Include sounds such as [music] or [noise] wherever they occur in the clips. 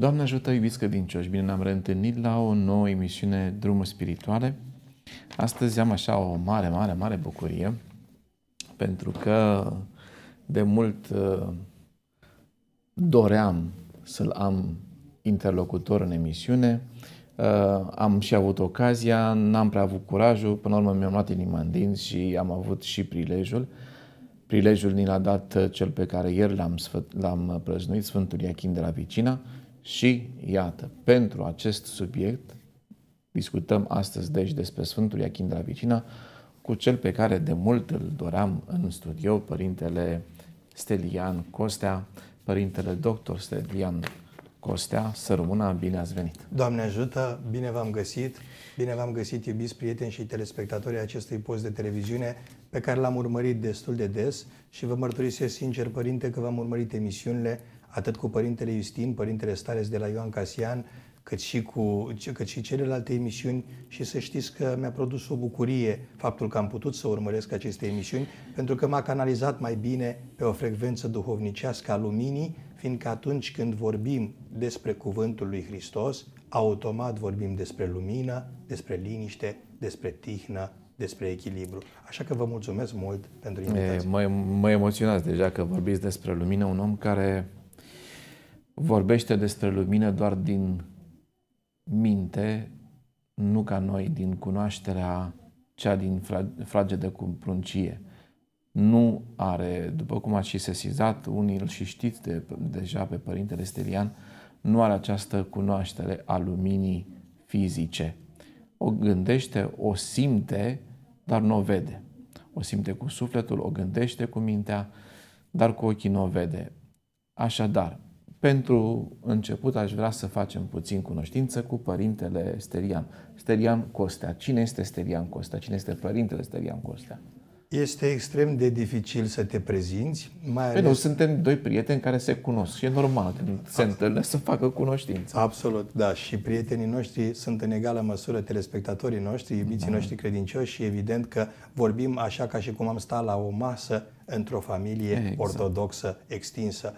Doamne ajută, iubiți credincioși! Bine ne-am reîntâlnit la o nouă emisiune Drumuri Spirituale. Astăzi am așa o mare, mare, mare bucurie pentru că de mult uh, doream să-l am interlocutor în emisiune. Uh, am și avut ocazia, n-am prea avut curajul, până la urmă mi-am luat inima în și am avut și prilejul. Prilejul ni l-a dat uh, cel pe care ieri l-am, sfăt, l-am prăznuit, Sfântul Iachim de la Vicina, și iată, pentru acest subiect discutăm astăzi deci despre Sfântul Iachim de la Vicina cu cel pe care de mult îl doream în studio, Părintele Stelian Costea, Părintele Doctor Stelian Costea, să rămână, bine ați venit! Doamne ajută, bine v-am găsit! Bine v-am găsit, iubiți prieteni și telespectatorii acestui post de televiziune pe care l-am urmărit destul de des și vă mărturisesc sincer, Părinte, că v-am urmărit emisiunile atât cu Părintele Iustin, Părintele Stares de la Ioan Casian, cât și, cu, cât și celelalte emisiuni și să știți că mi-a produs o bucurie faptul că am putut să urmăresc aceste emisiuni, pentru că m-a canalizat mai bine pe o frecvență duhovnicească a luminii, fiindcă atunci când vorbim despre Cuvântul lui Hristos, automat vorbim despre lumină, despre liniște, despre tihnă, despre echilibru. Așa că vă mulțumesc mult pentru invitație. mă, mă emoționați deja că vorbiți despre lumină, un om care vorbește despre lumină doar din minte, nu ca noi, din cunoașterea cea din frage de pruncie. Nu are, după cum ați și sesizat, unii îl și știți de, deja pe Părintele Stelian, nu are această cunoaștere a luminii fizice. O gândește, o simte, dar nu o vede. O simte cu sufletul, o gândește cu mintea, dar cu ochii nu o vede. Așadar, pentru început aș vrea să facem puțin cunoștință cu părintele Sterian. Sterian Costea. Cine este Sterian Costea? Cine este părintele Sterian Costea? Este extrem de dificil să te prezinți, mai păi ales... nu, suntem doi prieteni care se cunosc și e normal când se întâlnesc să facă cunoștință. Absolut, da. Și prietenii noștri sunt în egală măsură telespectatorii noștri, iubiții da. noștri credincioși și evident că vorbim așa ca și cum am stat la o masă într-o familie exact. ortodoxă extinsă.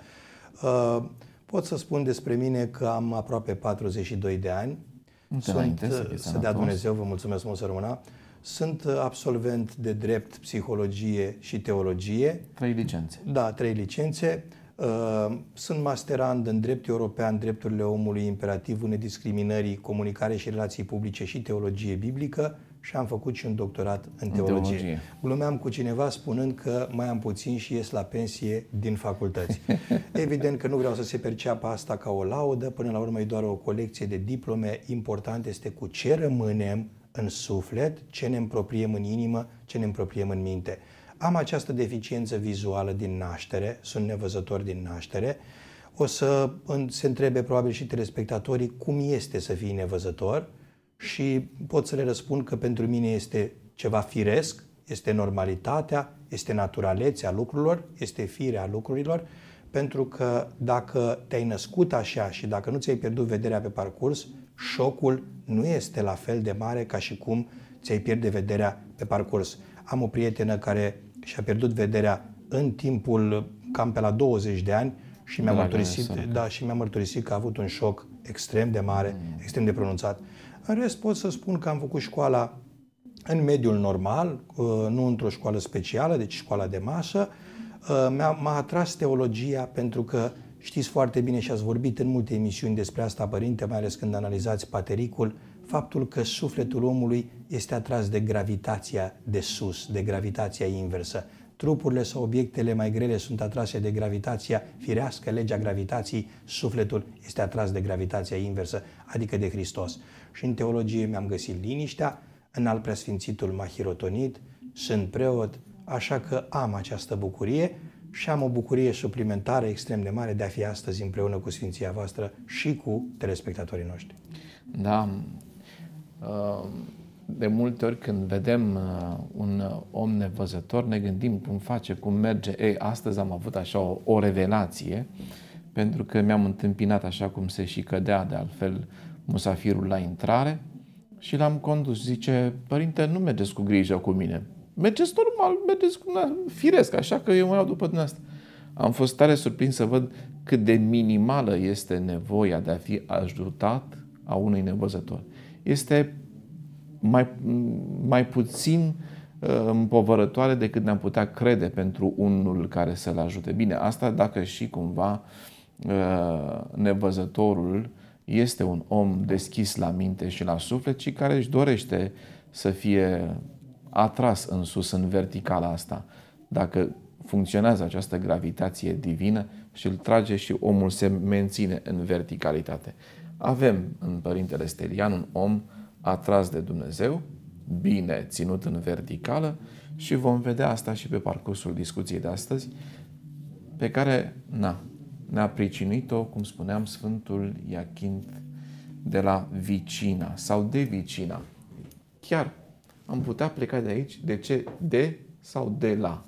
Uh, Pot să spun despre mine că am aproape 42 de ani. Înainte, Sunt, să, uh, să dea Dumnezeu, vă mulțumesc mult, rămână. Sunt uh, absolvent de drept, psihologie și teologie. Trei licențe. Da, trei licențe. Uh, sunt masterand în drept european, drepturile omului, imperativul nediscriminării, comunicare și relații publice și teologie biblică și am făcut și un doctorat în teologie. teologie. Glumeam cu cineva spunând că mai am puțin și ies la pensie din facultăți. [laughs] Evident că nu vreau să se perceapă asta ca o laudă, până la urmă e doar o colecție de diplome. Important este cu ce rămânem în suflet, ce ne împropriem în inimă, ce ne împropriem în minte. Am această deficiență vizuală din naștere, sunt nevăzător din naștere, o să se întrebe probabil și telespectatorii cum este să fii nevăzător, și pot să le răspund că pentru mine este ceva firesc, este normalitatea, este naturalețea lucrurilor, este firea lucrurilor, pentru că dacă te-ai născut așa și dacă nu ți-ai pierdut vederea pe parcurs, șocul nu este la fel de mare ca și cum ți-ai pierde vederea pe parcurs. Am o prietenă care și-a pierdut vederea în timpul cam pe la 20 de ani și mi-a mărturisit, da, și mi-a mărturisit că a avut un șoc extrem de mare, mm. extrem de pronunțat. În rest pot să spun că am făcut școala în mediul normal, nu într-o școală specială, deci școala de masă. Uh, m-a atras teologia pentru că știți foarte bine și ați vorbit în multe emisiuni despre asta, părinte, mai ales când analizați patericul, faptul că sufletul omului este atras de gravitația de sus, de gravitația inversă. Trupurile sau obiectele mai grele sunt atrase de gravitația firească, legea gravitației, sufletul este atras de gravitația inversă, adică de Hristos și în teologie mi-am găsit liniștea, în al preasfințitul m-a hirotonit, sunt preot, așa că am această bucurie și am o bucurie suplimentară extrem de mare de a fi astăzi împreună cu Sfinția voastră și cu telespectatorii noștri. Da, uh, de multe ori când vedem uh, un uh, om nevăzător, ne gândim cum face, cum merge. Ei, astăzi am avut așa o, o revelație, pentru că mi-am întâmpinat așa cum se și cădea de altfel musafirul la intrare și l-am condus. Zice, părinte, nu mergeți cu grijă cu mine. Mergeți normal, mergeți cu firesc, așa că eu mă iau după dumneavoastră. Am fost tare surprins să văd cât de minimală este nevoia de a fi ajutat a unui nevăzător. Este mai, mai puțin uh, împovărătoare decât ne-am putea crede pentru unul care să-l ajute. Bine, asta dacă și cumva uh, nevăzătorul este un om deschis la minte și la suflet și care își dorește să fie atras în sus, în verticala asta. Dacă funcționează această gravitație divină și îl trage și omul se menține în verticalitate. Avem în Părintele Stelian un om atras de Dumnezeu, bine ținut în verticală și vom vedea asta și pe parcursul discuției de astăzi, pe care, na, ne-a pricinuit o cum spuneam, Sfântul Iachint de la vicina sau de vicina. Chiar am putea pleca de aici de ce de sau de la.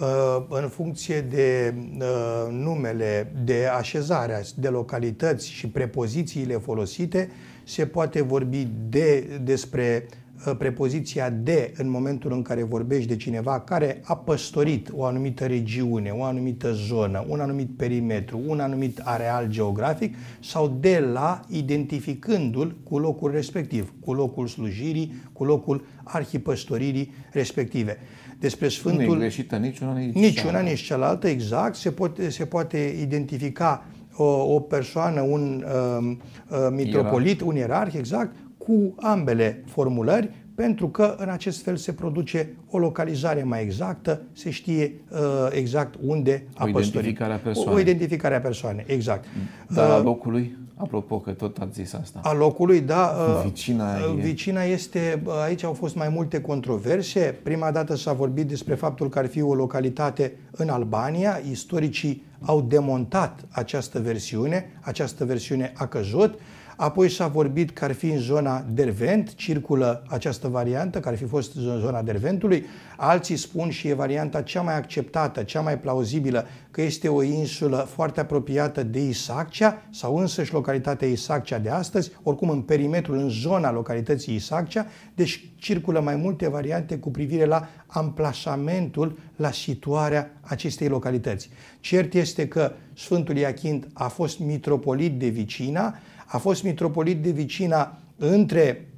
Uh, în funcție de uh, numele, de așezarea, de localități și prepozițiile folosite, se poate vorbi de despre Uh, prepoziția de în momentul în care vorbești de cineva care a păstorit o anumită regiune, o anumită zonă, un anumit perimetru, un anumit areal geografic sau de la identificându-l cu locul respectiv, cu locul slujirii, cu locul arhipăstoririi respective. Despre Sfântul... Nu e greșită niciuna, nici niciuna, nici cealaltă, exact. Se poate, se poate identifica o, o persoană, un uh, uh, mitropolit, Ierarh. un ierarh, exact, cu ambele formulări, pentru că în acest fel se produce o localizare mai exactă, se știe uh, exact unde a o identificare persoanei. O, o identificare a persoanei, exact. Dar uh, a locului? Apropo, că tot ați zis asta. A locului, da. Uh, vicina, uh, e... vicina este... Uh, aici au fost mai multe controverse. Prima dată s-a vorbit despre faptul că ar fi o localitate în Albania. Istoricii au demontat această versiune. Această versiune a căzut. Uh, Apoi s-a vorbit că ar fi în zona Dervent, circulă această variantă, care ar fi fost în zona Derventului. Alții spun și e varianta cea mai acceptată, cea mai plauzibilă, că este o insulă foarte apropiată de Isaccea sau însăși localitatea Isaccea de astăzi, oricum în perimetrul, în zona localității Isaccea, deci circulă mai multe variante cu privire la amplasamentul, la situarea acestei localități. Cert este că Sfântul Iachint a fost mitropolit de vicina, a fost mitropolit de vicina între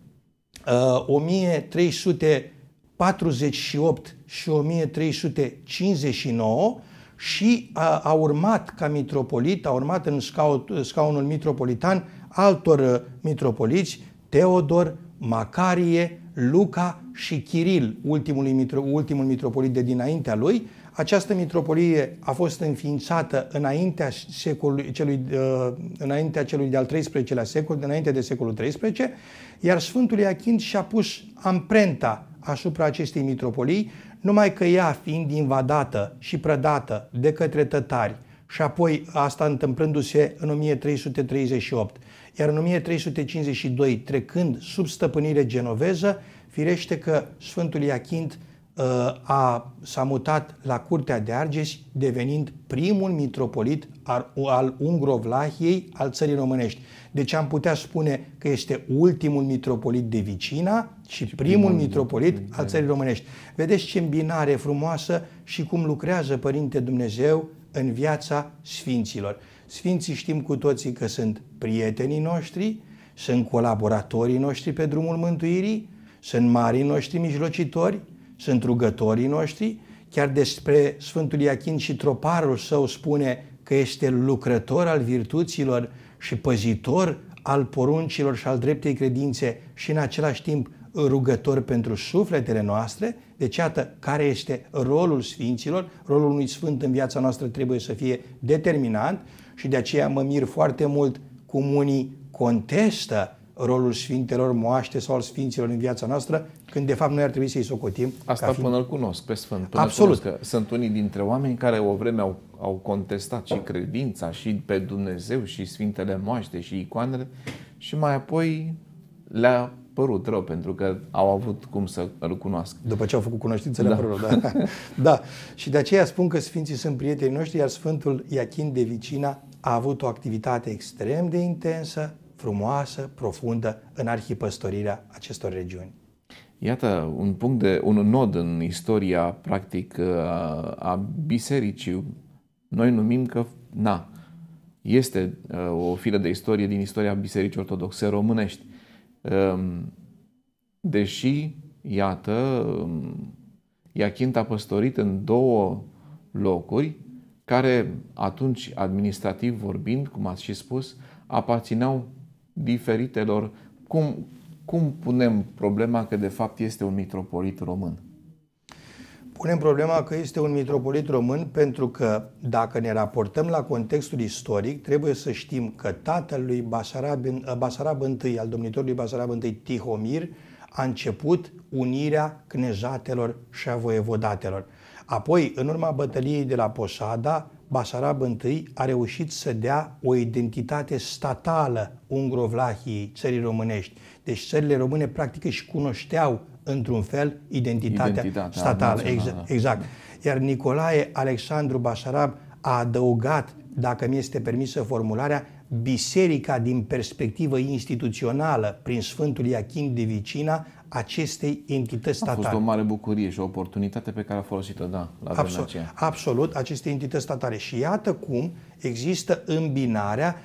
uh, 1348 și 1359 și a, a urmat ca mitropolit, a urmat în scaun, scaunul mitropolitan altor uh, mitropoliți, Teodor, Macarie, Luca și Chiril, ultimul, mitro, ultimul mitropolit de dinaintea lui, această mitropolie a fost înființată înaintea, secolului, celui, uh, înaintea celui de-al XIII-lea secol, înainte de secolul XIII, iar Sfântul Iachin și-a pus amprenta asupra acestei mitropolii, numai că ea fiind invadată și prădată de către tătari și apoi asta întâmplându-se în 1338, iar în 1352 trecând sub stăpânire genoveză, firește că Sfântul Iachint a, s-a mutat la curtea de Argeș, devenind primul mitropolit al, al Ungrovlahiei al țării românești. Deci am putea spune că este ultimul mitropolit de vicina și, primul, primul mitropolit de... al da. țării românești. Vedeți ce îmbinare frumoasă și cum lucrează Părinte Dumnezeu în viața sfinților. Sfinții știm cu toții că sunt prietenii noștri, sunt colaboratorii noștri pe drumul mântuirii, sunt marii noștri mijlocitori, sunt rugătorii noștri, chiar despre Sfântul Iachin și troparul său spune că este lucrător al virtuților și păzitor al poruncilor și al dreptei credințe și în același timp rugător pentru sufletele noastre. Deci iată care este rolul sfinților, rolul unui sfânt în viața noastră trebuie să fie determinant și de aceea mă mir foarte mult cum unii contestă rolul sfintelor moaște sau al sfinților în viața noastră, când de fapt noi ar trebui să-i socotim. Asta ca fiind... până îl cunosc pe Sfânt. Până Absolut. Cunosc, că sunt unii dintre oameni care o vreme au, au contestat și credința, și pe Dumnezeu, și sfintele moaște, și icoanele, și mai apoi le-a părut rău pentru că au avut cum să îl cunoască. După ce au făcut cunoștințele da. Rău, da. [laughs] da. Și de aceea spun că Sfinții sunt prietenii noștri, iar Sfântul Iachin de Vicina a avut o activitate extrem de intensă frumoasă, profundă în arhipăstorirea acestor regiuni. Iată un punct de un nod în istoria practic a, a bisericii. Noi numim că na, este o filă de istorie din istoria Bisericii Ortodoxe Românești. Deși, iată, Iachint a păstorit în două locuri care atunci, administrativ vorbind, cum ați și spus, aparțineau diferitelor. Cum, cum punem problema că de fapt este un mitropolit român? Punem problema că este un mitropolit român pentru că dacă ne raportăm la contextul istoric, trebuie să știm că tatăl lui Basarab, Basarab I, al domnitorului Basarab I, Tihomir, a început unirea cnejatelor și a voievodatelor. Apoi, în urma bătăliei de la Posada, Basarab I a reușit să dea o identitate statală ungrovlahiei țării românești. Deci țările române practic își cunoșteau într-un fel identitatea, identitatea statală. Exact, exact. Iar Nicolae Alexandru Basarab a adăugat, dacă mi este permisă formularea, biserica din perspectivă instituțională prin Sfântul Iachim de Vicina acestei entități statale. A fost o mare bucurie și o oportunitate pe care a folosit-o, da, la absolut, Absolut, aceste entități statale. Și iată cum există îmbinarea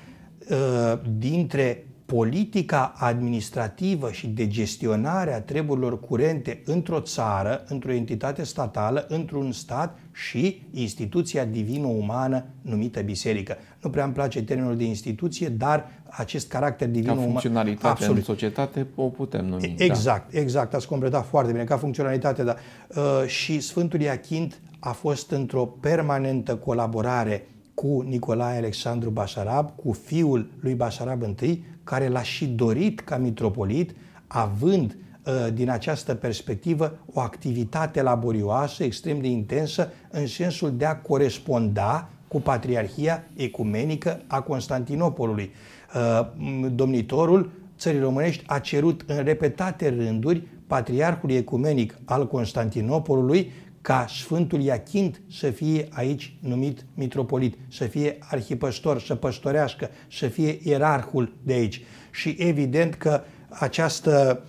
uh, dintre politica administrativă și de gestionare a treburilor curente într-o țară, într-o entitate statală, într-un stat și instituția divino-umană numită biserică. Nu prea îmi place termenul de instituție, dar acest caracter divin uman. funcționalitate absolut. în societate o putem numi. Da. Exact, da. exact. Ați completat foarte bine ca funcționalitate, da. Uh, și Sfântul Iachint a fost într-o permanentă colaborare cu Nicolae Alexandru Bașarab, cu fiul lui Bașarab I, care l-a și dorit ca mitropolit, având uh, din această perspectivă o activitate laborioasă, extrem de intensă, în sensul de a coresponda cu Patriarhia Ecumenică a Constantinopolului. Uh, domnitorul țării românești a cerut în repetate rânduri Patriarhului Ecumenic al Constantinopolului ca Sfântul Iachint să fie aici numit mitropolit, să fie arhipăștor, să păstorească, să fie ierarhul de aici. Și evident că această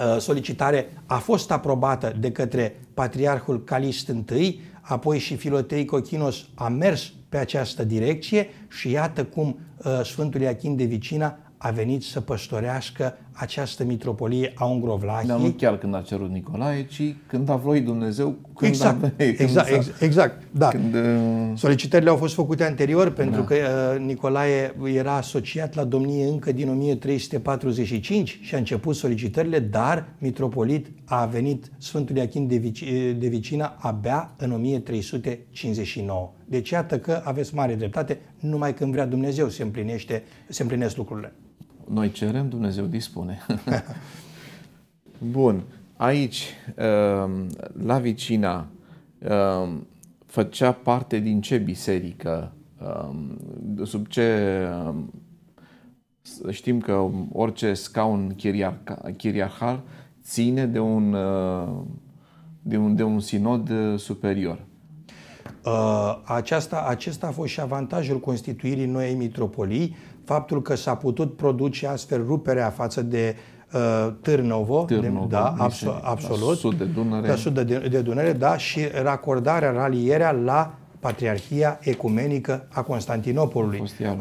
ă, solicitare a fost aprobată de către Patriarhul Calist I, apoi și Filotei Cochinos a mers pe această direcție și iată cum ă, Sfântul Iachim de Vicina a venit să păstorească această mitropolie a Ungrovlahii. Dar nu chiar când a cerut Nicolae, ci când a vrut Dumnezeu. Când exact, a, când exact, exact, exact, da. Când, uh, Solicitările au fost făcute anterior, pentru da. că uh, Nicolae era asociat la domnie încă din 1345 și a început solicitările, dar mitropolit a venit Sfântul Iachin de, Vici, de Vicina abia în 1359. Deci iată că aveți mare dreptate, numai când vrea Dumnezeu se, împlinește, se împlinesc lucrurile noi cerem, Dumnezeu dispune. [laughs] Bun. Aici, ehm, la vicina, ehm, făcea parte din ce biserică? Ehm, sub ce. Știm că orice scaun chiriarhal ține de un, de un, de un sinod eh, superior. Aceasta, acesta a fost și avantajul constituirii noii mitropolii, faptul că s-a putut produce astfel ruperea față de uh, Târnovo, Târnovo de, da, abso, absolut, sud de Dunăre, la sud de, de Dunăre, da, și racordarea, ralierea la Patriarhia Ecumenică a Constantinopolului. Da.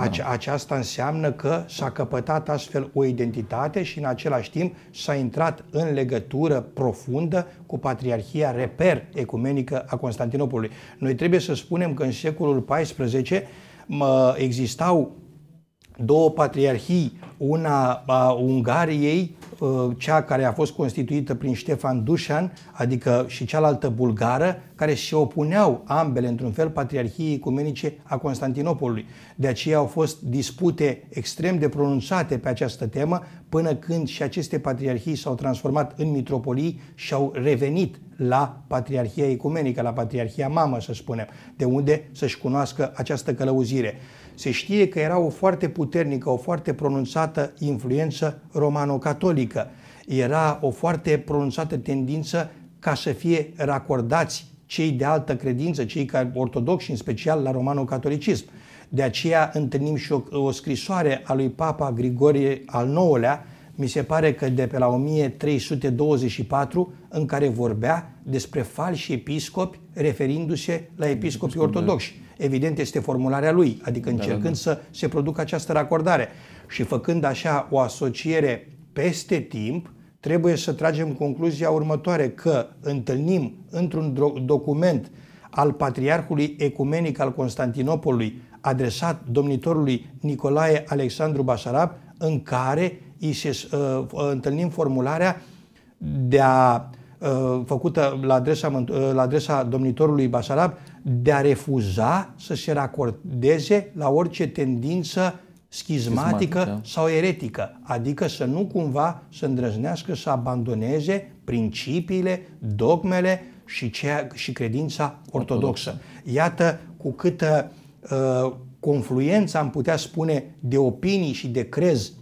Ace- aceasta înseamnă că s-a căpătat astfel o identitate și în același timp s-a intrat în legătură profundă cu Patriarhia Reper Ecumenică a Constantinopolului. Noi trebuie să spunem că în secolul XIV existau două patriarhii, una a Ungariei, uh, cea care a fost constituită prin Ștefan Dușan, adică și cealaltă bulgară, care se opuneau ambele, într-un fel, patriarhiei ecumenice a Constantinopolului. De aceea au fost dispute extrem de pronunțate pe această temă, până când și aceste patriarhii s-au transformat în mitropolii și au revenit la patriarhia ecumenică, la patriarhia mamă, să spunem, de unde să-și cunoască această călăuzire se știe că era o foarte puternică, o foarte pronunțată influență romano-catolică. Era o foarte pronunțată tendință ca să fie racordați cei de altă credință, cei care ortodoxi în special la romano-catolicism. De aceea întâlnim și o, o scrisoare a lui Papa Grigorie al IX-lea, mi se pare că de pe la 1324, în care vorbea despre falși episcopi referindu-se la episcopii da. ortodoxi evident este formularea lui, adică încercând da, da, da. să se producă această racordare. Și făcând așa o asociere peste timp, trebuie să tragem concluzia următoare că întâlnim într-un document al Patriarhului Ecumenic al Constantinopolului adresat domnitorului Nicolae Alexandru Basarab în care îi se, uh, uh întâlnim formularea de a uh, Uh, făcută la adresa, uh, la adresa domnitorului Basarab de a refuza să se racordeze la orice tendință schizmatică, schismatică sau eretică, adică să nu cumva să îndrăznească să abandoneze principiile, dogmele și, cea, și credința ortodoxă. ortodoxă. Iată cu câtă uh, confluență, am putea spune, de opinii și de crezi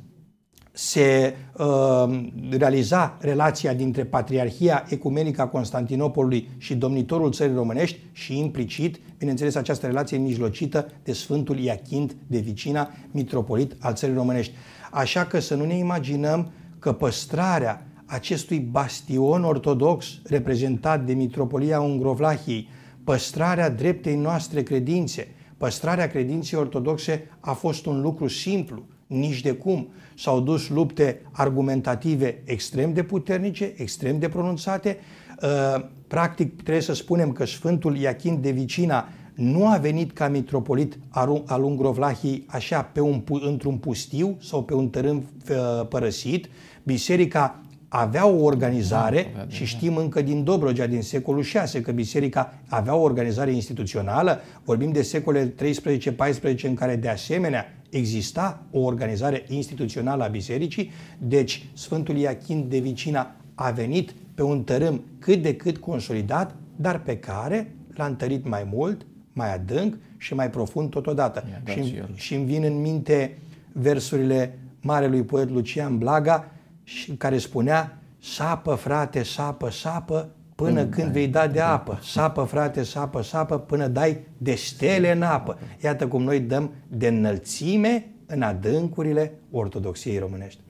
se uh, realiza relația dintre Patriarhia Ecumenică a Constantinopolului și domnitorul țării românești și implicit, bineînțeles, această relație mijlocită de Sfântul Iachint de Vicina, mitropolit al țării românești. Așa că să nu ne imaginăm că păstrarea acestui bastion ortodox reprezentat de Mitropolia Ungrovlahiei, păstrarea dreptei noastre credințe, păstrarea credinței ortodoxe a fost un lucru simplu, nici de cum. S-au dus lupte argumentative extrem de puternice, extrem de pronunțate. Uh, practic, trebuie să spunem că Sfântul Iachin de Vicina nu a venit ca mitropolit al Ungrovlahii așa pe un, într-un pustiu sau pe un tărâm uh, părăsit. Biserica avea o organizare da, și da. știm încă din Dobrogea, din secolul 6, că biserica avea o organizare instituțională. Vorbim de secole 13-14 în care de asemenea exista o organizare instituțională a bisericii, deci Sfântul Iachin de Vicina a venit pe un tărâm cât de cât consolidat, dar pe care l-a întărit mai mult, mai adânc și mai profund totodată. Și, și, și îmi vin în minte versurile marelui poet Lucian Blaga și care spunea sapă, frate, sapă, sapă, până când, când da. vei da de apă. Sapă, frate, sapă, sapă, până dai de stele în apă. Iată cum noi dăm de înălțime în adâncurile ortodoxiei românești.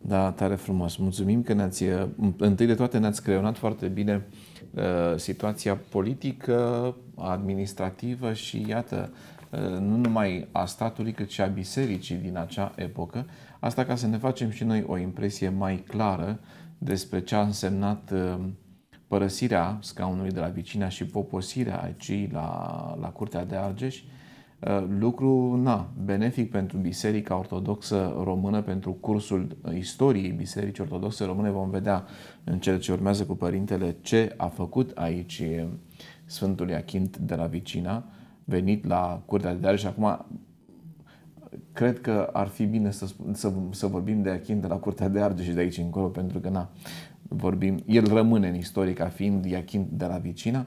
Da, tare frumos. Mulțumim că ne-ați, întâi de toate ne-ați creionat foarte bine uh, situația politică, administrativă și, iată, uh, nu numai a statului, cât și a bisericii din acea epocă. Asta ca să ne facem și noi o impresie mai clară despre ce a însemnat uh, părăsirea scaunului de la vicina și poposirea aici la, la Curtea de Argeș, ă, lucru na, benefic pentru Biserica Ortodoxă Română, pentru cursul istoriei Bisericii Ortodoxe Române. Vom vedea în cele ce urmează cu Părintele ce a făcut aici Sfântul Iachint de la Vicina, venit la Curtea de Argeș. Acum, cred că ar fi bine să, să, să vorbim de Iachint de la Curtea de Argeș și de aici încolo, pentru că na, vorbim, el rămâne în istorie ca fiind Iachim de la Vicina,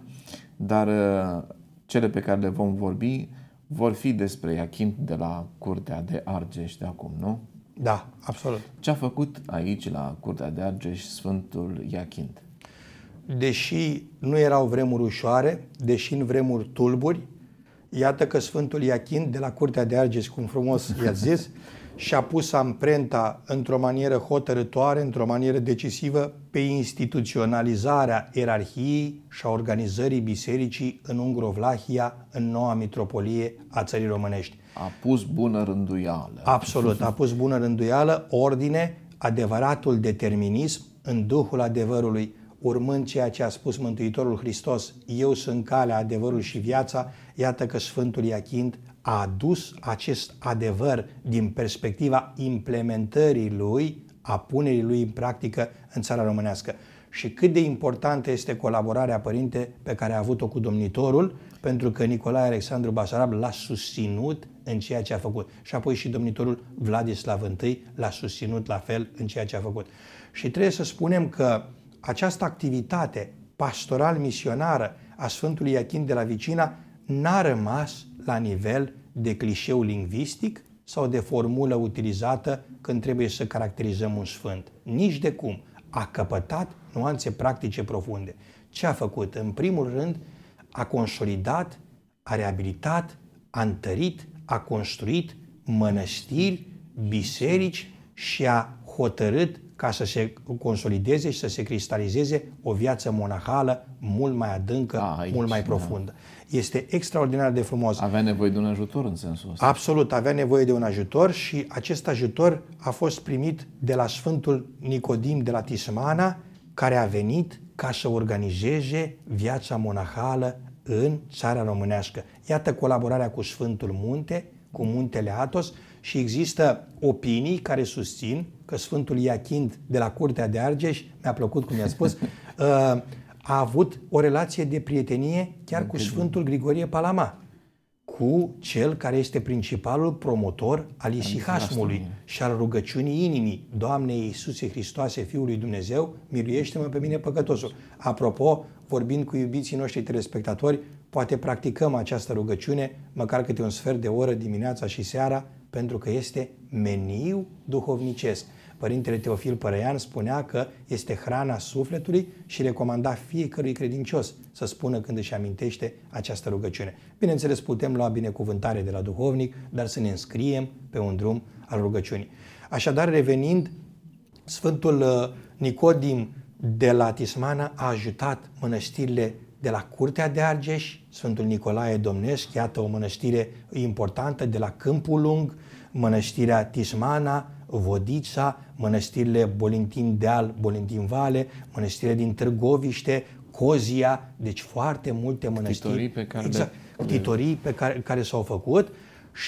dar uh, cele pe care le vom vorbi vor fi despre Iachim de la Curtea de Argeș de acum, nu? Da, absolut. Ce a făcut aici la Curtea de Argeș Sfântul Iachim? Deși nu erau vremuri ușoare, deși în vremuri tulburi, iată că Sfântul Iachim de la Curtea de Argeș, cum frumos i-a zis, [laughs] și-a pus amprenta într-o manieră hotărătoare, într-o manieră decisivă, pe instituționalizarea erarhiei și a organizării bisericii în Ungrovlahia, în noua mitropolie a țării românești. A pus bună rânduială. Absolut, a pus bună rânduială, ordine, adevăratul determinism în duhul adevărului, urmând ceea ce a spus Mântuitorul Hristos, eu sunt calea, adevărul și viața, iată că Sfântul Iachind a adus acest adevăr din perspectiva implementării lui, a punerii lui în practică în țara românească. Și cât de importantă este colaborarea, părinte, pe care a avut-o cu domnitorul, pentru că Nicolae Alexandru Basarab l-a susținut în ceea ce a făcut. Și apoi și domnitorul Vladislav I l-a susținut la fel în ceea ce a făcut. Și trebuie să spunem că această activitate pastoral-misionară a Sfântului Iachim de la Vicina n-a rămas la nivel de clișeu lingvistic sau de formulă utilizată când trebuie să caracterizăm un sfânt. Nici de cum. A căpătat nuanțe practice profunde. Ce a făcut? În primul rând, a consolidat, a reabilitat, a întărit, a construit mănăstiri, biserici și a hotărât ca să se consolideze și să se cristalizeze o viață monahală mult mai adâncă, A, ah, aici, mult mai da. profundă. Da. Este extraordinar de frumos. Avea nevoie de un ajutor în sensul ăsta. Absolut, avea nevoie de un ajutor și acest ajutor a fost primit de la Sfântul Nicodim de la Tismana, care a venit ca să organizeze viața monahală în țara românească. Iată colaborarea cu Sfântul Munte, cu Muntele Atos, și există opinii care susțin că Sfântul Iachind de la Curtea de Argeș, mi-a plăcut cum i-a spus, [laughs] uh, a avut o relație de prietenie chiar cu Sfântul Grigorie Palama, cu cel care este principalul promotor al isihasmului și al rugăciunii inimii. Doamne Iisuse Hristoase, Fiul lui Dumnezeu, miluiește-mă pe mine păcătosul. Apropo, vorbind cu iubiții noștri telespectatori, poate practicăm această rugăciune măcar câte un sfert de oră dimineața și seara pentru că este meniu duhovnicesc. Părintele Teofil Părăian spunea că este hrana sufletului și recomanda fiecărui credincios să spună când își amintește această rugăciune. Bineînțeles, putem lua binecuvântare de la duhovnic, dar să ne înscriem pe un drum al rugăciunii. Așadar, revenind, Sfântul uh, Nicodim de la Tismana a ajutat mănăstirile de la Curtea de Argeș, Sfântul Nicolae Domnesc, iată o mănăstire importantă, de la Câmpul Lung, mănăstirea Tismana, Vodița, mănăstirile Bolintin Deal, Bolintin Vale, mănăstirea din Târgoviște, Cozia, deci foarte multe mănăstiri. Titorii pe care, exact, de... pe care, care s-au făcut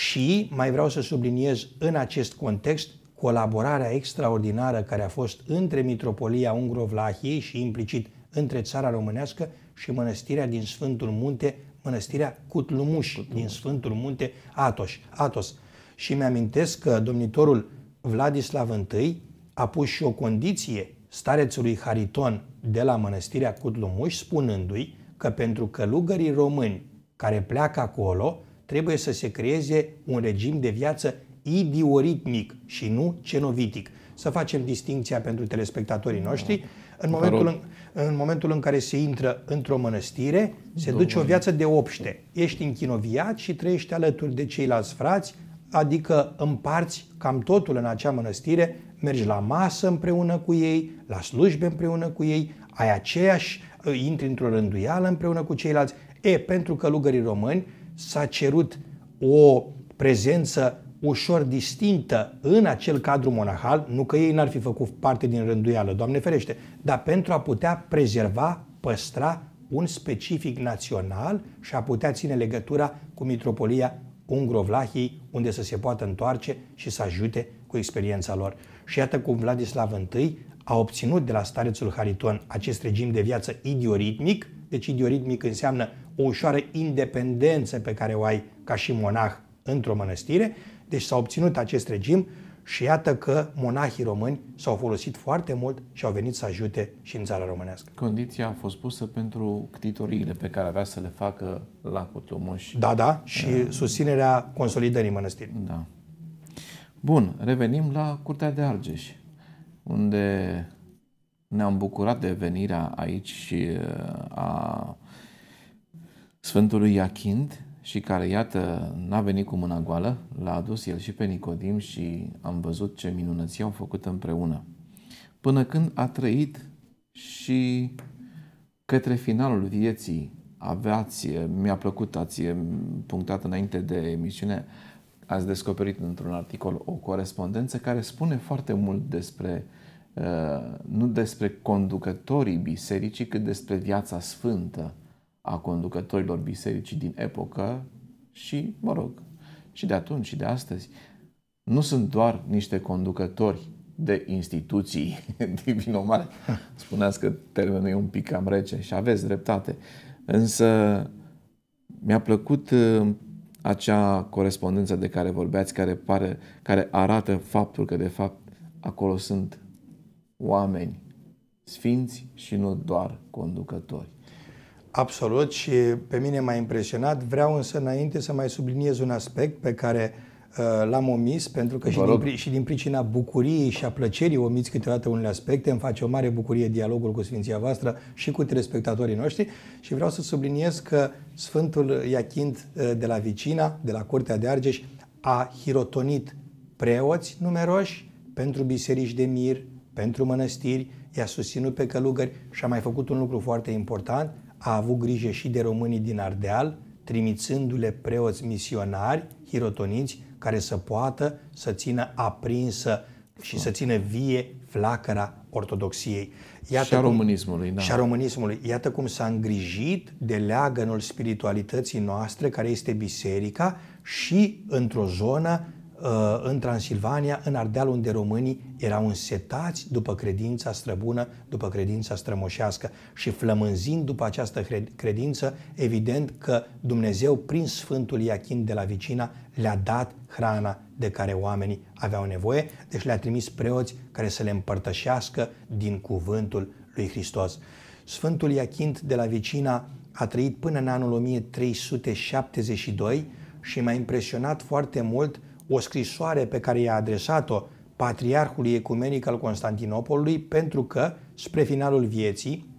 și mai vreau să subliniez în acest context colaborarea extraordinară care a fost între Mitropolia Ungrovlahiei și implicit între țara românească și mănăstirea din Sfântul Munte, mănăstirea Cutlumuș. din Sfântul Munte Atos. Atos. Și mi-amintesc că domnitorul Vladislav I a pus și o condiție starețului Hariton de la mănăstirea Cutlumuș, spunându-i că pentru călugării români care pleacă acolo, trebuie să se creeze un regim de viață idioritmic și nu cenovitic. Să facem distinția pentru telespectatorii da. noștri. În momentul, în, în momentul în care se intră într-o mănăstire, se Domnul. duce o viață de obște. Ești închinoviat și trăiești alături de ceilalți frați, adică împarți cam totul în acea mănăstire, mergi la masă împreună cu ei, la slujbe împreună cu ei, ai aceeași, intri într-o rânduială împreună cu ceilalți. E, pentru călugării români s-a cerut o prezență ușor distintă în acel cadru monahal, nu că ei n-ar fi făcut parte din rânduială, Doamne ferește, dar pentru a putea prezerva, păstra un specific național și a putea ține legătura cu mitropolia Ungrovlahii, unde să se poată întoarce și să ajute cu experiența lor. Și iată cum Vladislav I a obținut de la starețul Hariton acest regim de viață idioritmic, deci idioritmic înseamnă o ușoară independență pe care o ai ca și monah într-o mănăstire deci s-a obținut acest regim și iată că monahii români s-au folosit foarte mult și au venit să ajute și în țara românească. Condiția a fost pusă pentru ctitoriile pe care avea să le facă la Cotomoș. Da, da, și uh, susținerea consolidării mănăstirii. Da. Bun, revenim la Curtea de Argeș, unde ne-am bucurat de venirea aici uh, a Sfântului Iachind, și care, iată, n-a venit cu mâna goală, l-a adus el și pe Nicodim și am văzut ce minunății au făcut împreună. Până când a trăit și către finalul vieții aveați, mi-a plăcut, ați punctat înainte de emisiune, ați descoperit într-un articol o corespondență care spune foarte mult despre uh, nu despre conducătorii bisericii, cât despre viața sfântă a conducătorilor bisericii din epocă și, mă rog, și de atunci și de astăzi, nu sunt doar niște conducători de instituții [laughs] divinomare. Spuneați că termenul e un pic cam rece și aveți dreptate. Însă mi-a plăcut uh, acea corespondență de care vorbeați, care, pare, care arată faptul că, de fapt, acolo sunt oameni sfinți și nu doar conducători. Absolut și pe mine m-a impresionat. Vreau însă înainte să mai subliniez un aspect pe care uh, l-am omis, pentru că și din, și din pricina bucuriei și a plăcerii omiți câteodată unele aspecte. Îmi face o mare bucurie dialogul cu Sfinția voastră și cu telespectatorii noștri și vreau să subliniez că Sfântul uh, de la Vicina, de la Curtea de Argeș, a hirotonit preoți numeroși pentru biserici de mir, pentru mănăstiri, i-a susținut pe călugări și a mai făcut un lucru foarte important, a avut grijă și de românii din Ardeal, trimițându-le preoți misionari, hirotoniți, care să poată să țină aprinsă și să țină vie flacăra ortodoxiei. Iată și a cum, românismului. Da. Și a românismului. Iată cum s-a îngrijit de leagănul spiritualității noastre, care este biserica, și într-o zonă Uh, în Transilvania, în Ardeal, unde românii erau însetați după credința străbună, după credința strămoșească și flămânzind după această credință, evident că Dumnezeu, prin Sfântul Iachin de la Vicina, le-a dat hrana de care oamenii aveau nevoie, deci le-a trimis preoți care să le împărtășească din cuvântul lui Hristos. Sfântul Iachint de la Vicina a trăit până în anul 1372 și m-a impresionat foarte mult o scrisoare pe care i-a adresat-o Patriarhului Ecumenic al Constantinopolului pentru că, spre finalul vieții,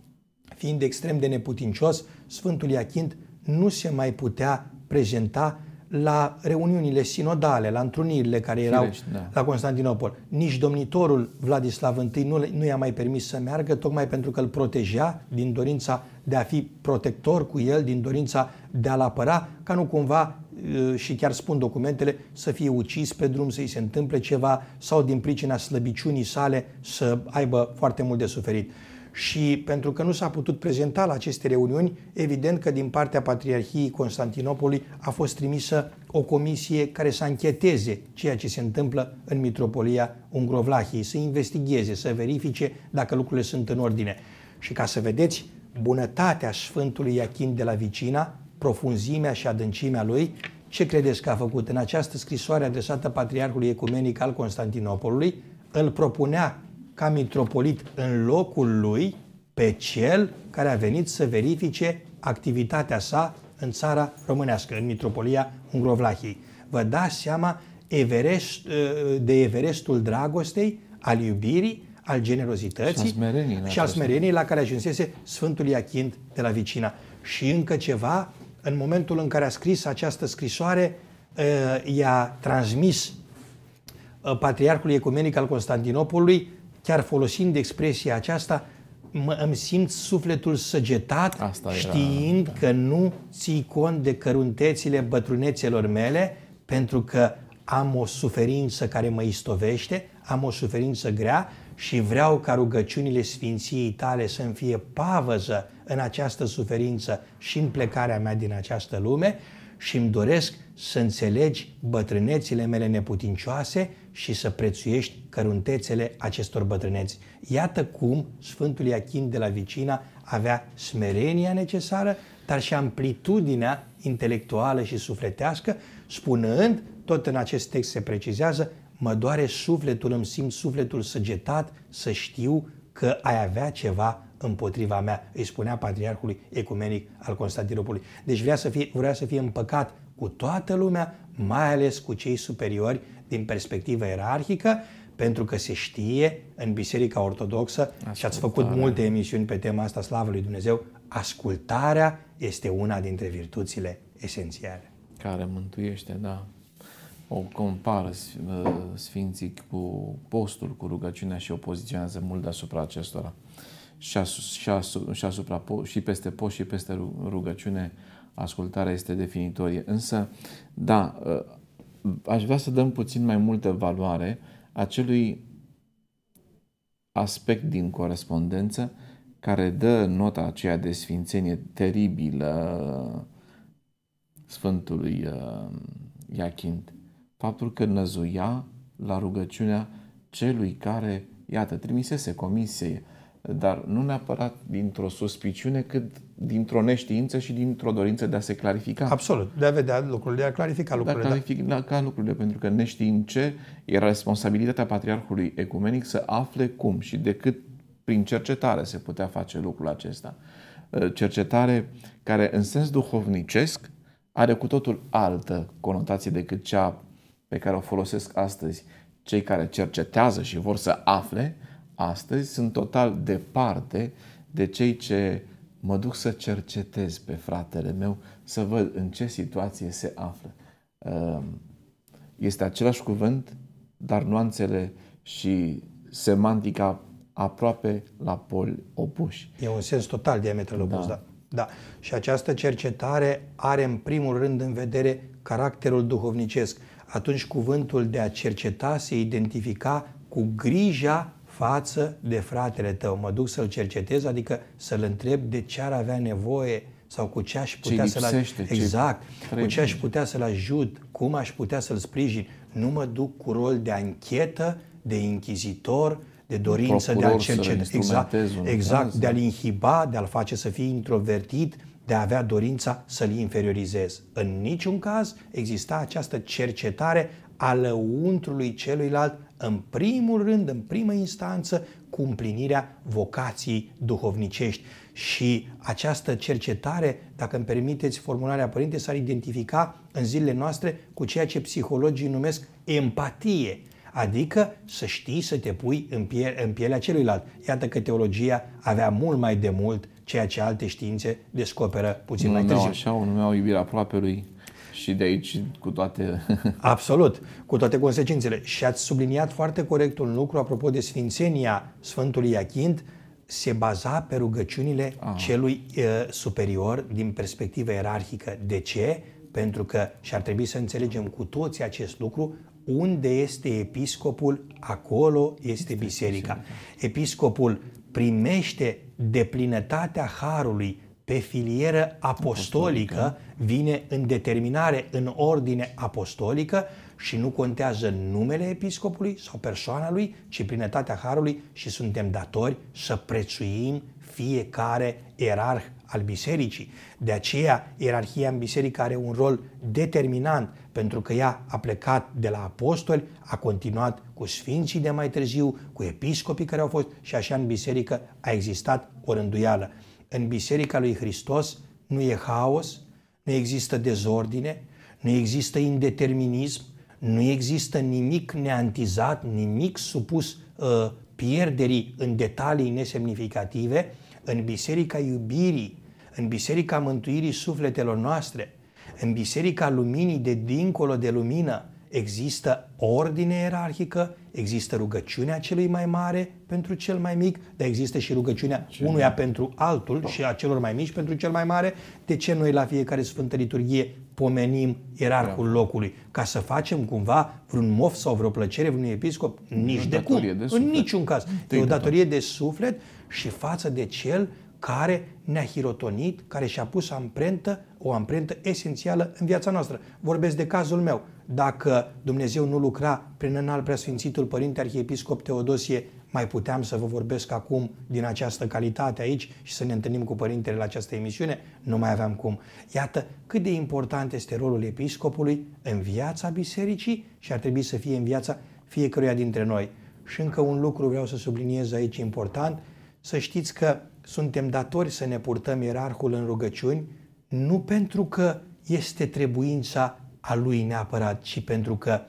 fiind extrem de neputincios, Sfântul Iachint nu se mai putea prezenta la reuniunile sinodale, la întrunirile care erau Firești, da. la Constantinopol. Nici domnitorul Vladislav I nu, nu i-a mai permis să meargă, tocmai pentru că îl proteja din dorința de a fi protector cu el, din dorința de a-l apăra, ca nu cumva Uh, și chiar spun documentele, să fie ucis pe drum, să-i se întâmple ceva sau din pricina slăbiciunii sale să aibă foarte mult de suferit. Și pentru că nu s-a putut prezenta la aceste reuniuni, evident că din partea Patriarhiei Constantinopolului a fost trimisă o comisie care să încheteze ceea ce se întâmplă în Mitropolia Ungrovlahiei, să investigheze, să verifice dacă lucrurile sunt în ordine. Și ca să vedeți, bunătatea Sfântului Iachin de la Vicina profunzimea și adâncimea lui, ce credeți că a făcut? În această scrisoare adresată Patriarhului Ecumenic al Constantinopolului, îl propunea ca mitropolit în locul lui pe cel care a venit să verifice activitatea sa în țara românească, în mitropolia Ungrovlahiei. Vă dați seama Everest, ă, de Everestul dragostei, al iubirii, al generozității și al smereniei, și al smereniei la care ajunsese Sfântul Iachint de la vicina. Și încă ceva în momentul în care a scris această scrisoare, eh, i-a transmis eh, Patriarhului Ecumenic al Constantinopolului, chiar folosind expresia aceasta, mă, îmi simt sufletul săgetat Asta știind era... Da. că nu ții cont de căruntețile bătrânețelor mele pentru că am o suferință care mă istovește, am o suferință grea și vreau ca rugăciunile Sfinției tale să-mi fie pavăză în această suferință și în plecarea mea din această lume și îmi doresc să înțelegi bătrânețile mele neputincioase și să prețuiești căruntețele acestor bătrâneți. Iată cum Sfântul Iachim de la Vicina avea smerenia necesară, dar și amplitudinea intelectuală și sufletească, spunând, tot în acest text se precizează, mă doare sufletul, îmi simt sufletul săgetat să știu că ai avea ceva împotriva mea, îi spunea patriarhului ecumenic al Constantinopolului. Deci vrea să fie, vrea să fie împăcat cu toată lumea, mai ales cu cei superiori din perspectivă ierarhică, pentru că se știe în Biserica Ortodoxă, și ați făcut multe emisiuni pe tema asta, slavă lui Dumnezeu, ascultarea este una dintre virtuțile esențiale. Care mântuiește, da. O compară uh, Sfinții cu postul, cu rugăciunea și o poziționează mult deasupra acestora și, as, și, și asupra și peste post și peste rugăciune ascultarea este definitorie. Însă, da, ă, aș vrea să dăm puțin mai multă valoare acelui aspect din corespondență care dă nota aceea de sfințenie teribilă Sfântului ă, Iachint. Faptul că năzuia la rugăciunea celui care, iată, trimisese comisie, dar nu neapărat dintr-o suspiciune, cât dintr-o neștiință și dintr-o dorință de a se clarifica. Absolut, de a vedea lucrurile, de a clarifica lucrurile. De a da. clarifica da. lucrurile, pentru că neștiind ce, responsabilitatea Patriarhului Ecumenic să afle cum și de cât prin cercetare se putea face lucrul acesta. Ă, cercetare care, în sens duhovnicesc, are cu totul altă conotație decât cea pe care o folosesc astăzi cei care cercetează și vor să afle, astăzi sunt total departe de cei ce mă duc să cercetez pe fratele meu, să văd în ce situație se află. Ehm, este același cuvânt, dar nuanțele și semantica aproape la poli opuși. E un sens total diametral opus, da. da. Da. Și această cercetare are în primul rând în vedere caracterul duhovnicesc. Atunci cuvântul de a cerceta se identifica cu grija față de fratele tău. Mă duc să-l cercetez, adică să-l întreb de ce ar avea nevoie sau cu ce aș putea ce să-l Exact. Ce cu ce aș putea să-l ajut, cum aș putea să-l sprijin. Nu mă duc cu rol de anchetă, de inchizitor, de dorință de a-l cerceta. Exact, exact de a-l da. inhiba, de a-l face să fie introvertit, de a avea dorința să-l inferiorizez. În niciun caz exista această cercetare alăuntrului celuilalt în primul rând, în primă instanță, cu împlinirea vocației duhovnicești. Și această cercetare, dacă îmi permiteți formularea, părinte, s-ar identifica în zilele noastre cu ceea ce psihologii numesc empatie, adică să știi să te pui în, pie- în pielea celuilalt. Iată că teologia avea mult mai de mult ceea ce alte științe descoperă puțin numeau mai târziu. așa, o numeau iubirea lui, și de aici cu toate... [laughs] Absolut, cu toate consecințele. Și ați subliniat foarte corect un lucru apropo de sfințenia Sfântului Iachint, se baza pe rugăciunile Aha. celui uh, superior din perspectivă ierarhică. De ce? Pentru că, și ar trebui să înțelegem cu toții acest lucru, unde este episcopul, acolo este biserica. Episcopul primește deplinătatea harului pe filieră apostolică, apostolică vine în determinare în ordine apostolică și nu contează numele episcopului sau persoana lui, ci plinătatea harului și suntem datori să prețuim fiecare erarh al bisericii. De aceea, ierarhia în biserică are un rol determinant, pentru că ea a plecat de la apostoli, a continuat cu sfinții de mai târziu, cu episcopii care au fost și așa în biserică a existat o rânduială. În Biserica lui Hristos nu e haos, nu există dezordine, nu există indeterminism, nu există nimic neantizat, nimic supus uh, pierderii în detalii nesemnificative. În Biserica iubirii, în Biserica mântuirii sufletelor noastre, în Biserica luminii de dincolo de lumină, există ordine ierarhică, Există rugăciunea celui mai mare pentru cel mai mic, dar există și rugăciunea Ce unuia mai... pentru altul da. și a celor mai mici pentru cel mai mare. De ce noi la fiecare Sfântă Liturghie pomenim ierarhul da. locului? Ca să facem cumva vreun mof sau vreo plăcere vreun episcop? Nici de cum. De În niciun caz. De e o datorie de suflet și față de cel care ne-a hirotonit, care și-a pus amprentă, o amprentă esențială în viața noastră. Vorbesc de cazul meu dacă Dumnezeu nu lucra prin înalt preasfințitul Părinte Arhiepiscop Teodosie, mai puteam să vă vorbesc acum din această calitate aici și să ne întâlnim cu Părintele la această emisiune, nu mai aveam cum. Iată cât de important este rolul Episcopului în viața Bisericii și ar trebui să fie în viața fiecăruia dintre noi. Și încă un lucru vreau să subliniez aici important, să știți că suntem datori să ne purtăm ierarhul în rugăciuni, nu pentru că este trebuința a Lui neapărat, ci pentru că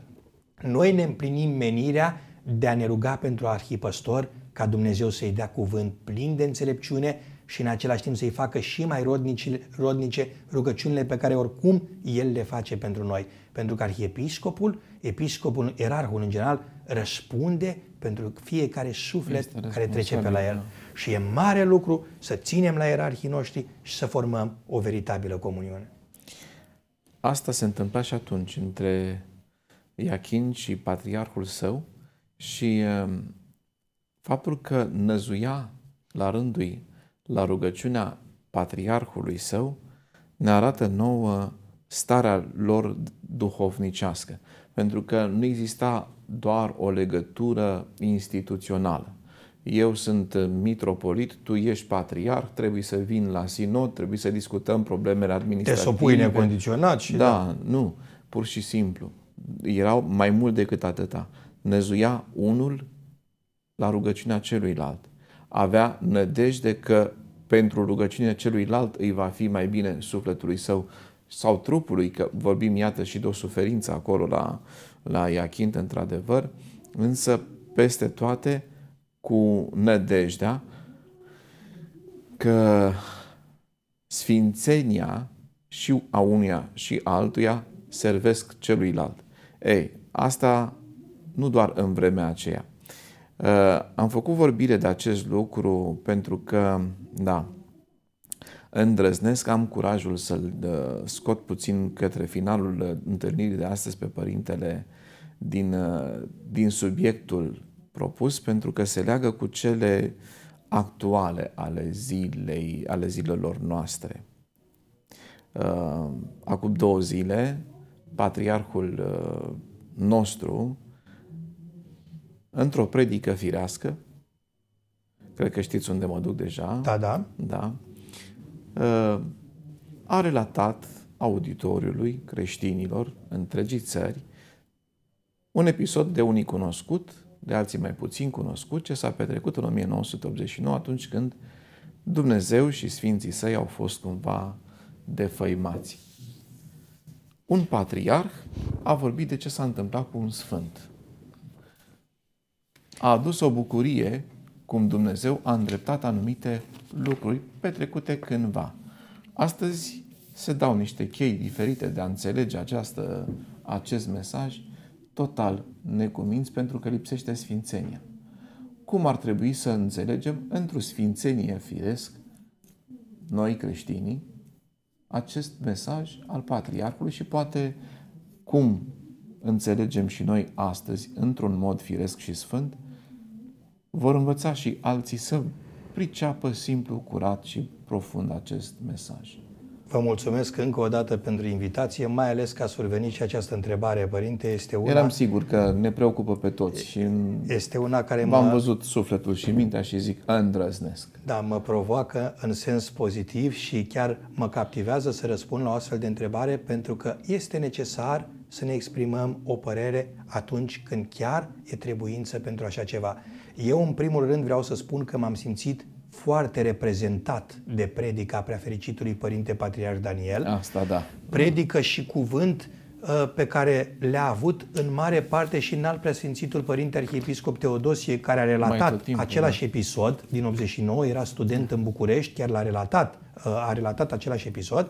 noi ne împlinim menirea de a ne ruga pentru arhipăstor ca Dumnezeu să-i dea cuvânt plin de înțelepciune și în același timp să-i facă și mai rodnici, rodnice rugăciunile pe care oricum El le face pentru noi. Pentru că arhiepiscopul, episcopul, erarhul în general, răspunde pentru fiecare suflet care trece pe la el. Da. Și e mare lucru să ținem la erarhii noștri și să formăm o veritabilă comuniune. Asta se întâmpla și atunci între Iachin și patriarhul său și um, faptul că năzuia la rândui la rugăciunea patriarhului său ne arată nouă starea lor duhovnicească, pentru că nu exista doar o legătură instituțională, eu sunt mitropolit, tu ești patriarh, trebuie să vin la sinod, trebuie să discutăm problemele administrative. Te supui necondiționat și... Da, da, nu, pur și simplu. Erau mai mult decât atâta. Năzuia unul la rugăciunea celuilalt. Avea nădejde că pentru rugăciunea celuilalt îi va fi mai bine sufletului său sau trupului, că vorbim, iată, și de o suferință acolo la, la Iachint, într-adevăr, însă, peste toate, cu nădejdea că sfințenia și a unuia și a altuia servesc celuilalt. Ei, asta nu doar în vremea aceea. Uh, am făcut vorbire de acest lucru pentru că, da, îndrăznesc, am curajul să-l uh, scot puțin către finalul uh, întâlnirii de astăzi pe părintele din, din subiectul propus pentru că se leagă cu cele actuale ale zilei, ale zilelor noastre. Uh, acum două zile, patriarhul uh, nostru, într-o predică firească, cred că știți unde mă duc deja. Da, da. Da. Uh, a relatat auditoriului creștinilor întregii țări un episod de unii cunoscut de alții mai puțin cunoscut, ce s-a petrecut în 1989, atunci când Dumnezeu și Sfinții Săi au fost cumva defăimați. Un patriarh a vorbit de ce s-a întâmplat cu un sfânt. A adus o bucurie cum Dumnezeu a îndreptat anumite lucruri petrecute cândva. Astăzi se dau niște chei diferite de a înțelege această, acest mesaj – total necuminți pentru că lipsește sfințenia. Cum ar trebui să înțelegem într-o sfințenie firesc, noi creștinii, acest mesaj al Patriarhului și poate cum înțelegem și noi astăzi, într-un mod firesc și sfânt, vor învăța și alții să priceapă simplu, curat și profund acest mesaj. Vă mulțumesc încă o dată pentru invitație, mai ales că a survenit și această întrebare, părinte. Este una... Eram sigur că ne preocupă pe toți și este una care v-am mă... văzut sufletul și mintea și zic îndrăznesc. Da, mă provoacă în sens pozitiv și chiar mă captivează să răspund la o astfel de întrebare pentru că este necesar să ne exprimăm o părere atunci când chiar e trebuință pentru așa ceva. Eu, în primul rând, vreau să spun că m-am simțit foarte reprezentat de predica fericitului Părinte Patriarh Daniel. Asta, da. Predică și cuvânt uh, pe care le-a avut în mare parte și în alt preasfințitul Părinte Arhiepiscop Teodosie, care a relatat timpul, același da. episod din 89, era student în București, chiar l-a relatat, uh, a relatat același episod,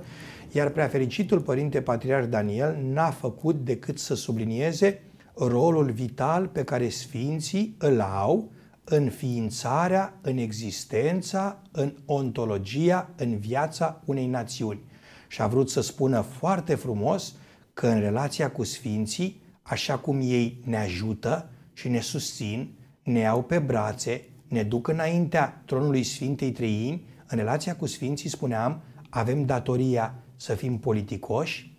iar preafericitul Părinte Patriarh Daniel n-a făcut decât să sublinieze rolul vital pe care sfinții îl au uh, în ființarea, în existența, în ontologia, în viața unei națiuni. Și a vrut să spună foarte frumos că în relația cu sfinții, așa cum ei ne ajută și ne susțin, ne iau pe brațe, ne duc înaintea tronului Sfintei Treimi, în relația cu sfinții spuneam, avem datoria să fim politicoși,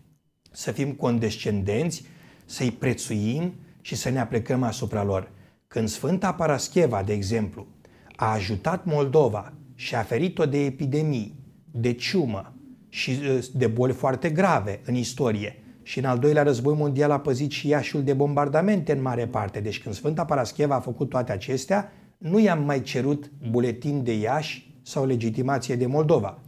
să fim condescendenți, să-i prețuim și să ne aplecăm asupra lor. Când Sfânta Parascheva, de exemplu, a ajutat Moldova și a ferit-o de epidemii, de ciumă și ă, de boli foarte grave în istorie, și în al doilea război mondial a păzit și Iașul de bombardamente în mare parte. Deci când Sfânta Parascheva a făcut toate acestea, nu i-am mai cerut buletin de Iași sau legitimație de Moldova.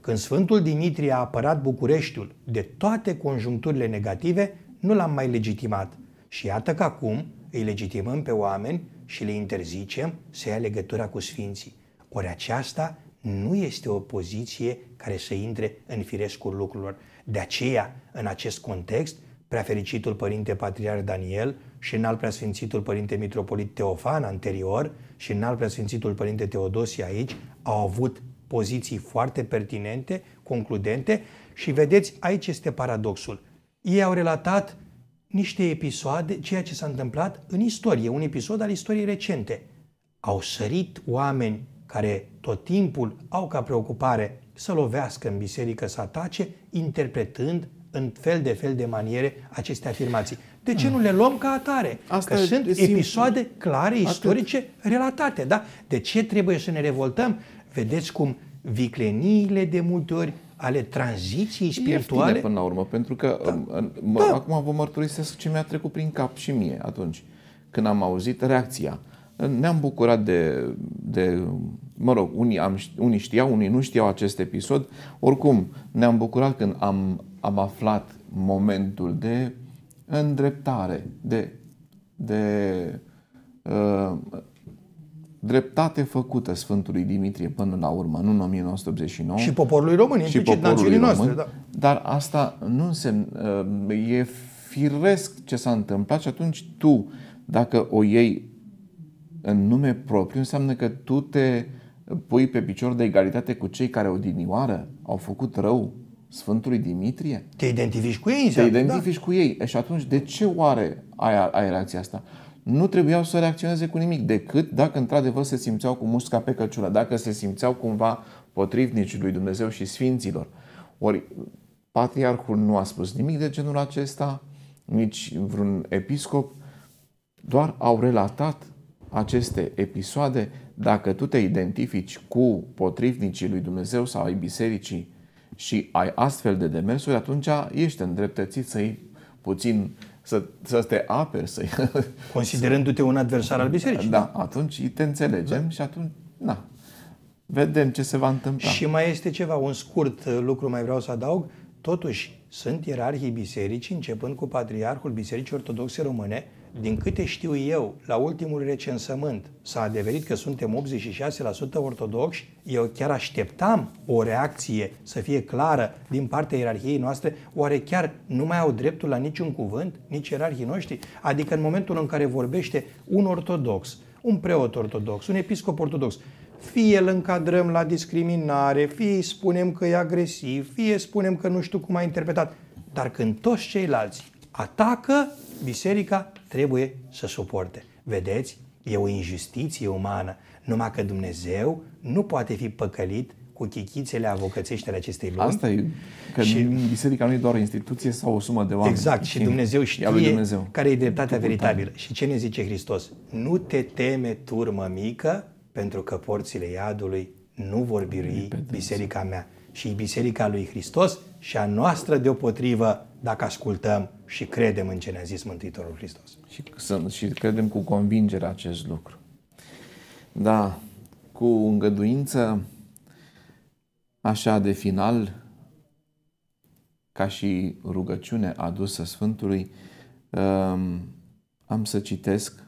Când Sfântul Dimitrie a apărat Bucureștiul de toate conjuncturile negative, nu l-am mai legitimat. Și iată că acum, îi legitimăm pe oameni și le interzicem să ia legătura cu Sfinții. Ori aceasta nu este o poziție care să intre în firescul lucrurilor. De aceea, în acest context, preafericitul Părinte Patriar Daniel și înalt preasfințitul Părinte Mitropolit Teofan anterior și înalt preasfințitul Părinte Teodosie aici au avut poziții foarte pertinente, concludente și vedeți, aici este paradoxul. Ei au relatat niște episoade, ceea ce s-a întâmplat în istorie, un episod al istoriei recente. Au sărit oameni care tot timpul au ca preocupare să lovească în biserică, să atace, interpretând în fel de fel de maniere aceste afirmații. De ce nu le luăm ca atare? Asta că sunt episoade clare, istorice, Atât. relatate. Da? De ce trebuie să ne revoltăm? Vedeți cum vicleniile de multe ori ale tranziției spirituale. Ieftine, până la urmă, pentru că da. Um, mă, da. acum vă mărturisesc ce mi-a trecut prin cap și mie atunci când am auzit reacția. Ne-am bucurat de, de mă rog, unii, am, unii știau, unii nu știau acest episod. Oricum, ne-am bucurat când am, am aflat momentul de îndreptare, de, de uh, dreptate făcută Sfântului Dimitrie până la urmă, nu în 1989. Și poporului român, și poporului român, noastre, da. Dar asta nu înseamnă, uh, e firesc ce s-a întâmplat și atunci tu, dacă o iei în nume propriu, înseamnă că tu te pui pe picior de egalitate cu cei care odinioară au făcut rău Sfântului Dimitrie. Te identifici cu ei, Te da. identifici da. cu ei. Și atunci, de ce oare ai, ai reacția asta? nu trebuiau să reacționeze cu nimic decât dacă într-adevăr se simțeau cu musca pe căciulă, dacă se simțeau cumva potrivnici lui Dumnezeu și sfinților. Ori patriarhul nu a spus nimic de genul acesta, nici vreun episcop, doar au relatat aceste episoade. Dacă tu te identifici cu potrivnicii lui Dumnezeu sau ai bisericii și ai astfel de demersuri, atunci ești îndreptățit să iei puțin uh, să, să te aperi, să [laughs] Considerându-te un adversar al bisericii. Da, atunci te înțelegem da. și atunci, na, vedem ce se va întâmpla. Și mai este ceva, un scurt uh, lucru mai vreau să adaug. Totuși, sunt ierarhii bisericii, începând cu Patriarhul Bisericii Ortodoxe Române, din câte știu eu, la ultimul recensământ s-a adeverit că suntem 86% ortodoxi, eu chiar așteptam o reacție să fie clară din partea ierarhiei noastre, oare chiar nu mai au dreptul la niciun cuvânt, nici ierarhii noștri? Adică în momentul în care vorbește un ortodox, un preot ortodox, un episcop ortodox, fie îl încadrăm la discriminare, fie îi spunem că e agresiv, fie spunem că nu știu cum a interpretat, dar când toți ceilalți atacă, biserica trebuie să suporte. Vedeți? E o injustiție umană. Numai că Dumnezeu nu poate fi păcălit cu chichițele avocățești ale acestei lumi. Asta e, că și, biserica nu e doar o instituție sau o sumă de oameni. Exact, și Dumnezeu știe lui Dumnezeu. care e dreptatea veritabilă. Și ce ne zice Hristos? Nu te teme, turmă mică, pentru că porțile iadului nu vor birui biserica mea. Și biserica lui Hristos și a noastră deopotrivă, dacă ascultăm și credem în ce ne-a zis Mântuitorul Hristos. Și, să, și credem cu convingere acest lucru. Da, cu îngăduință, așa de final, ca și rugăciune adusă Sfântului, um, am să citesc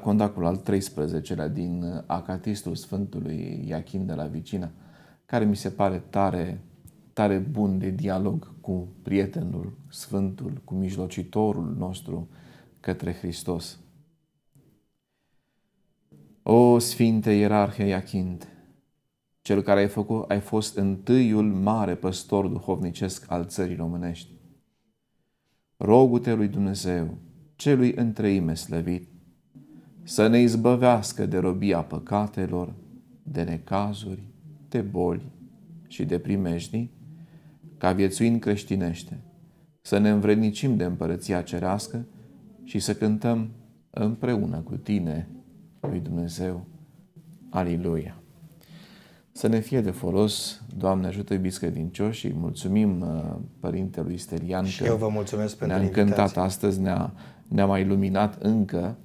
condacul al 13-lea din Acatistul Sfântului Iachim de la Vicina, care mi se pare tare tare bun de dialog cu prietenul, sfântul, cu mijlocitorul nostru către Hristos. O Sfinte Ierarhie Iachint, cel care ai, făcut, ai fost întâiul mare păstor duhovnicesc al țării românești, rogu-te lui Dumnezeu, celui întreime slăvit, să ne izbăvească de robia păcatelor, de necazuri, de boli și de primejdii, ca viețuind creștinește, să ne învrednicim de împărăția cerească și să cântăm împreună cu tine, lui Dumnezeu. Aliluia! Să ne fie de folos, Doamne ajută iubiți din și mulțumim uh, Părintelui Sterian și că eu vă mulțumesc pentru ne-a invitație. încântat astăzi, ne-a, ne-a mai iluminat încă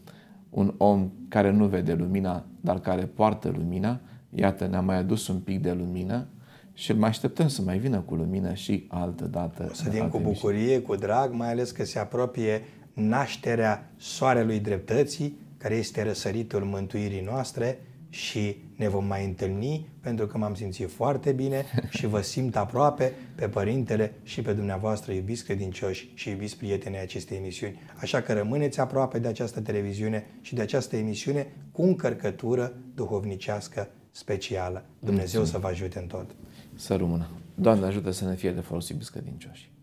un om care nu vede lumina, dar care poartă lumina. Iată, ne-a mai adus un pic de lumină și îl mai așteptăm să mai vină cu lumină și altă dată. O să vin cu bucurie, cu drag, mai ales că se apropie nașterea soarelui dreptății, care este răsăritul mântuirii noastre și ne vom mai întâlni pentru că m-am simțit foarte bine [laughs] și vă simt aproape pe Părintele și pe dumneavoastră, iubiți credincioși și iubiți prietenii acestei emisiuni. Așa că rămâneți aproape de această televiziune și de această emisiune cu încărcătură duhovnicească specială. Dumnezeu Mulțumim. să vă ajute în tot! Să rămână. Doamne ajută să ne fie de folosit biscădincioși.